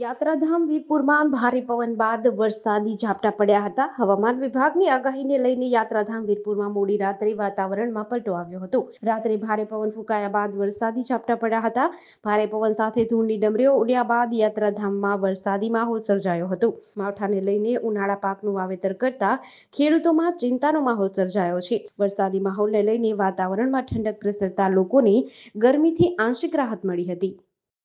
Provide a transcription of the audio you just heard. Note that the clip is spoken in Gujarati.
યાત્રાધામ વીરપુરમાં ભારે પવન બાદ વરસાદી ઝાપટા પડ્યા હતા હવામાન વિભાગની આગાહીને લઈને યાત્રાધામ વીરપુરમાં મોડી રાત્રે વાતાવરણમાં પલટો આવ્યો હતો રાત્રે ભારે પવન ફૂંકાયા બાદ વરસાદી ઝાપટા પડ્યા હતા ભારે પવન સાથે ધૂળની ડમરીઓ ઉડ્યા બાદ યાત્રાધામમાં વરસાદી માહોલ સર્જાયો હતો માવઠાને લઈને ઉનાળા પાકનું વાવેતર કરતા ખેડૂતોમાં ચિંતાનો માહોલ સર્જાયો છે વરસાદી માહોલને લઈને વાતાવરણમાં ઠંડક પ્રસરતા લોકોને ગરમીથી આંશિક રાહત મળી હતી